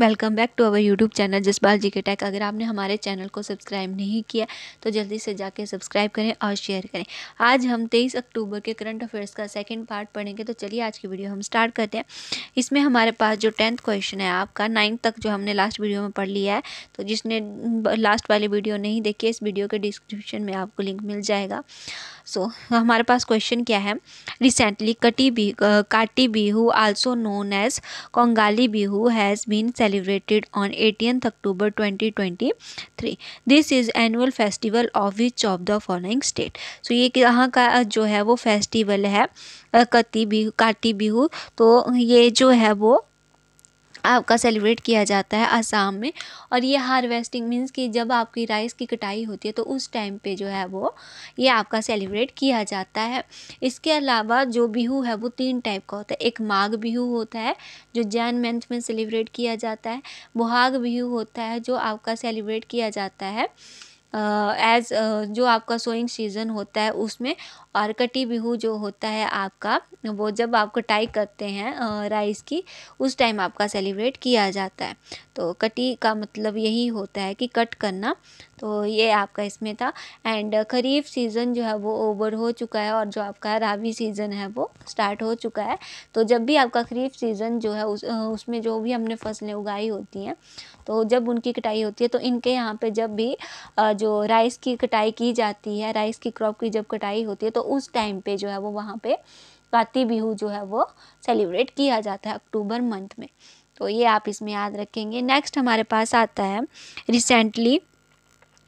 welcome back to our YouTube channel Jaspal ji के tech अगर आपने हमारे चैनल को सब्सक्राइब नहीं किया तो जल्दी से जाके सब्सक्राइब करें और शेयर करें आज हम 23 अक्टूबर के करंट अफेयर्स का सेकंड पार्ट पढ़ेंगे तो चलिए आज की वीडियो हम स्टार्ट करते हैं इसमें हमारे पास जो टेंथ क्वेश्चन है आपका नाइन्थ तक जो हमने लास्ट वीडियो में पढ़ लिया है तो जिसने लास्ट वाली वीडियो नहीं देखी इस वीडियो के डिस्क्रिप्शन में आपको लिंक मिल जाएगा सो so, हमारे पास क्वेश्चन क्या है रिसेंटली कटी बी Kati Bihu also known as Kongali Bihu has been celebrated on eighteen October twenty twenty three this is annual festival of which of the following state so ये यहाँ का जो है वो फेस्टिवल है कटी बीहू काटी बीहू तो ये जो है वो आपका सेलिब्रेट किया जाता है आसाम में और ये हार्वेस्टिंग मीन्स कि जब आपकी राइस की कटाई होती है तो उस टाइम पे जो है वो ये आपका सेलिब्रेट किया जाता है इसके अलावा जो बिहू है वो तीन टाइप का होता है एक माघ बिहू होता है जो जैन मंथ में सेलिब्रेट किया जाता है बुहाग बिहू होता है जो आपका सेलिब्रेट किया जाता है एज जो आपका सोइंग सीज़न होता है उसमें और कटी बिहू जो होता है आपका वो जब आप कटाई करते हैं राइस की उस टाइम आपका सेलिब्रेट किया जाता है तो कटी का मतलब यही होता है कि कट करना तो ये आपका इसमें था एंड खरीफ सीज़न जो है वो ओवर हो चुका है और जो आपका रावी सीज़न है वो स्टार्ट हो चुका है तो जब भी आपका खरीफ सीज़न जो है उस उसमें जो भी हमने फसलें उगाई होती हैं तो जब उनकी कटाई होती है तो इनके यहाँ पे जब भी जो राइस की कटाई की जाती है राइस की क्रॉप की जब कटाई होती है तो उस टाइम पे जो है वो वहाँ पे काती बिहू जो है वो सेलिब्रेट किया जाता है अक्टूबर मंथ में तो ये आप इसमें याद रखेंगे नेक्स्ट हमारे पास आता है recently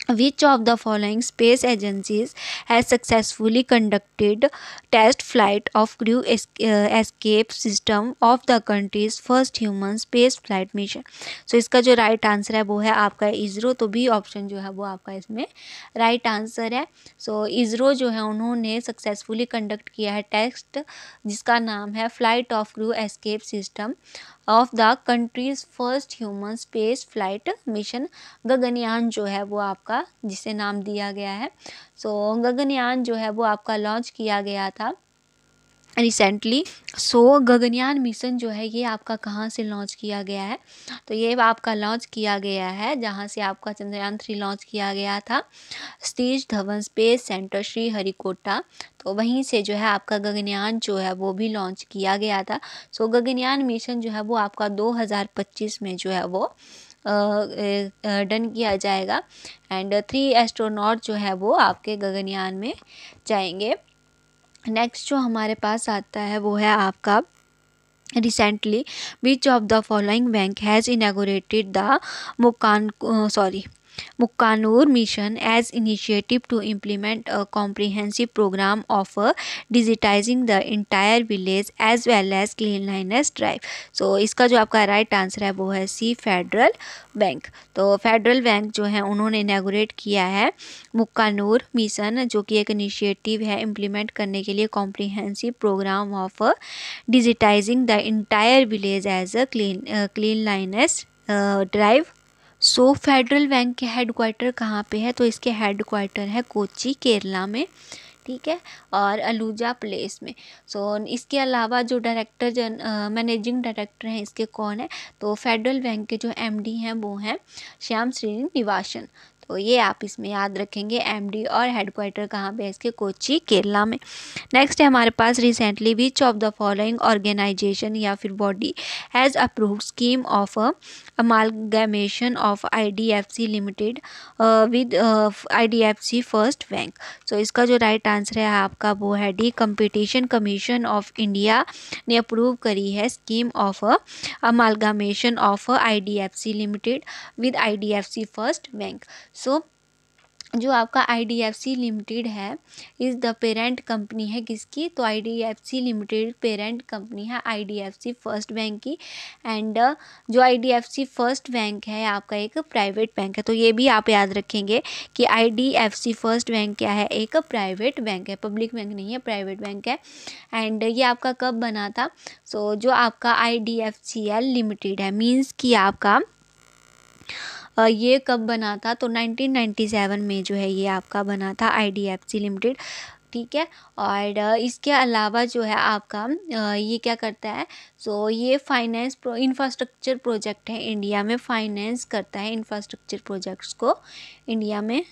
which of the following space agencies has successfully conducted test flight of crew escape system of the country's first human space flight mission so इसका जो right answer है वो है आपका isro तो बी option जो है वो आपका इसमें right answer है सो so, इसरो जो है उन्होंने सक्सेसफुली कंडक्ट किया है टेस्ट जिसका नाम है flight of crew escape system of the country's first human space flight mission Gaganyaan जो है वो आपका जिसे नाम दिया गया है सो so, गगनयान जो है वो आपका लॉन्च किया गया था रिसेंटली सो गगनयान मिशन जो है ये आपका कहाँ से लॉन्च किया गया है तो ये आपका लॉन्च किया गया है जहाँ से आपका चंद्रयान थ्री लॉन्च किया गया था Satish Dhawan space centre Sriharikota तो वहीं से जो है आपका गगनयान जो है वो भी लॉन्च किया गया था सो so, गगनयान मिशन जो है वो आपका 2025 में जो है वो डन किया जाएगा एंड थ्री एस्ट्रोनॉट जो है वो आपके गगनयान में जाएंगे नेक्स्ट जो हमारे पास आता है वो है आपका recently which of the following bank has inaugurated the Mukkan sorry Mukkanoor mission as initiative to implement a comprehensive programme of digitising the entire village as well as as drive so uh, इसका जो आपका राइट right आंसर है वो है C Federal Bank तो Federal Bank जो है उन्होंने इनागोरेट किया है मुक्कानूर मिशन जो कि एक इनिशिएटिव है इम्प्लीमेंट करने के लिए comprehensive programme of digitising the entire village as a clean cleanliness drive so Federal Bank के हेड क्वार्टर कहाँ पे है तो इसके हेड क्वार्टर है कोची केरला में ठीक है और अलूजा प्लेस में सो so, इसके अलावा जो डायरेक्टर जन मैनेजिंग डायरेक्टर हैं इसके कौन है तो फेडरल बैंक के जो एमडी हैं वो हैं श्याम श्रीनिवासन तो ये आप इसमें याद रखेंगे एमडी और हेडक्वार्टर कहाँ पे है इसके कोची केरला में नेक्स्ट है हमारे पास recently which of the following organisation या फिर body has approve scheme of amalgamation of IDFC limited with IDFC first bank so इसका जो राइट आंसर है आपका वो है the competition commission of India ने अप्रूव करी है scheme of amalgamation of C limited with C first bank so जो आपका I D F C limited है इज़ द पेरेंट कंपनी है किसकी तो आई D F C limited parent company है I D F C first bank की and uh, जो I D F C first bank है आपका एक प्राइवेट बैंक है तो ये भी आप याद रखेंगे कि I D F C first bank क्या है एक प्राइवेट बैंक है पब्लिक बैंक नहीं है प्राइवेट बैंक है एंड ये आपका कब बना था सो so, जो आपका I D F C L limited है मीन्स कि आपका ये कब बना था तो 1997 में जो है ये आपका बना था आईडीएफसी लिमिटेड ठीक है और इसके अलावा जो है आपका ये क्या करता है सो ये फाइनेंस प्रो इंफ्रास्ट्रक्चर प्रोजेक्ट है इंडिया में फाइनेंस करता है इंफ्रास्ट्रक्चर प्रोजेक्ट्स को इंडिया में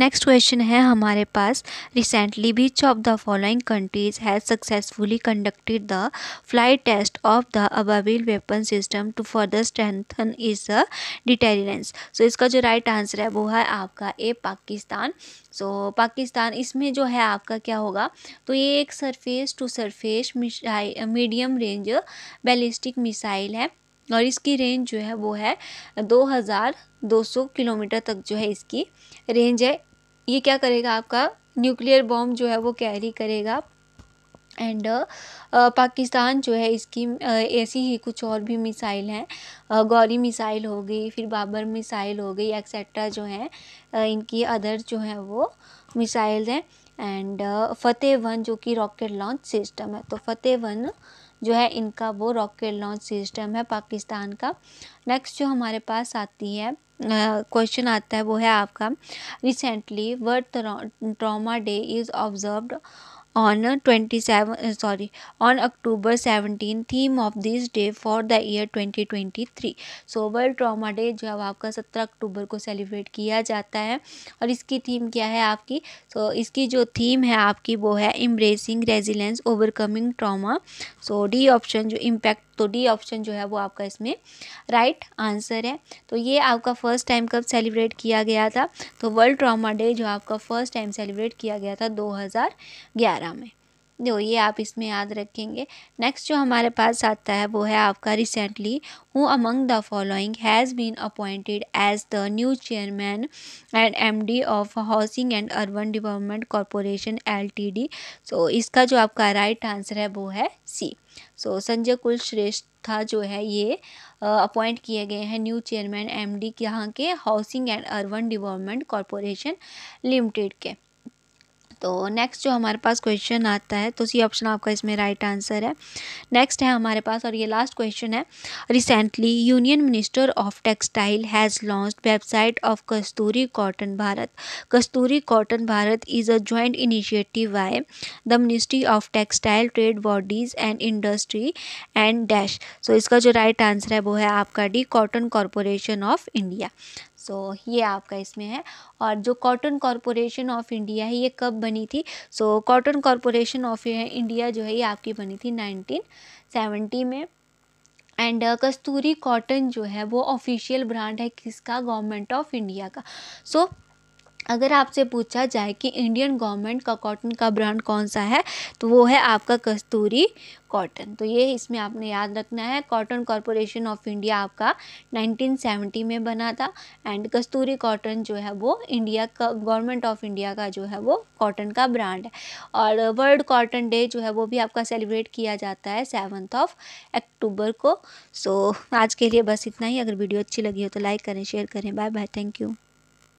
नेक्स्ट क्वेश्चन है हमारे पास recently which of the following countries has successfully conducted the flight test of the Ababeel weapon system to further strengthen is the deterrence so इसका जो राइट right आंसर है वो है आपका ए पाकिस्तान सो so, पाकिस्तान इसमें जो है आपका क्या होगा तो ये एक surface to surface medium range ballistic missile है और इसकी रेंज जो है वो है दो दो हज़ार सौ किलोमीटर तक जो है इसकी रेंज है ये क्या करेगा आपका न्यूक्लियर बॉम्ब जो है वो कैरी करेगा एंड uh, uh, पाकिस्तान जो है इसकी uh, ऐसी ही कुछ और भी मिसाइल हैं गौरी मिसाइल हो गई फिर बाबर मिसाइल हो गई एक्सेट्रा जो है इनकी अदर जो हैं वो मिसाइल हैं एंड फतेह वन जो कि रॉकेट लॉन्च सिस्टम है तो फतेह वन जो है इनका वो रॉकेट लॉन्च सिस्टम है पाकिस्तान का नेक्स्ट जो हमारे पास आती है क्वेश्चन आता है वो है आपका recently world trauma day is observed sorry on October seventeen theme of this day for the year twenty twenty three so world trauma day जो है आपका सत्रह अक्टूबर को सेलिब्रेट किया जाता है और इसकी थीम क्या है आपकी सो so, इसकी जो थीम है आपकी वो है embracing resilience overcoming trauma so D option जो इम्पैक्ट तो डी ऑप्शन जो है वो आपका इसमें राइट right आंसर है तो ये आपका फर्स्ट टाइम कब सेलिब्रेट किया गया था तो वर्ल्ड ट्रामा डे जो आपका फर्स्ट टाइम सेलिब्रेट किया गया था 2011 में जो ये आप इसमें याद रखेंगे नेक्स्ट जो हमारे पास आता है वो है आपका recently who among the following has been appointed as the new chairman and MD of housing and urban development corporation LTD so इसका जो आपका राइट right आंसर है वो है सी सो so, संजय कुलश्रेष्ठा था जो है ये अपॉइंट किए गए हैं न्यू चेयरमैन एमडी यहाँ के housing and urban development corporation limited के तो नेक्स्ट जो हमारे पास क्वेश्चन आता है तो सी ऑप्शन आपका इसमें राइट आंसर है नेक्स्ट है हमारे पास और ये लास्ट क्वेश्चन है recently union minister of textile has launch website of Kasturi cotton Bharat Kasturi cotton Bharat is a joint initiative by the ministry of textile trade bodies and industry and dash so इसका जो right answer है वो है आपका the cotton corporation of India so so, ये आपका इसमें है और जो कॉटन कॉरपोरेशन ऑफ इंडिया है ये कब बनी थी so cotton corporation of India जो है ये आपकी बनी थी 1970 में एंड uh, कस्तूरी कॉटन जो है वो ऑफिशियल ब्रांड है किसका गवर्नमेंट ऑफ इंडिया का सो so, अगर आपसे पूछा जाए कि इंडियन गवर्नमेंट का कॉटन का ब्रांड कौन सा है तो वो है आपका कस्तूरी कॉटन तो ये इसमें आपने याद रखना है कॉटन कॉरपोरेशन ऑफ इंडिया आपका 1970 में बना था एंड कस्तूरी कॉटन जो है वो इंडिया का गवर्नमेंट ऑफ इंडिया का जो है वो कॉटन का ब्रांड है और वर्ल्ड कॉटन डे जो है वो भी आपका सेलिब्रेट किया जाता है सेवन्थ ऑफ अक्टूबर को सो so, आज के लिए बस इतना ही अगर वीडियो अच्छी लगी हो तो लाइक करें शेयर करें बाय बाय थैंक यू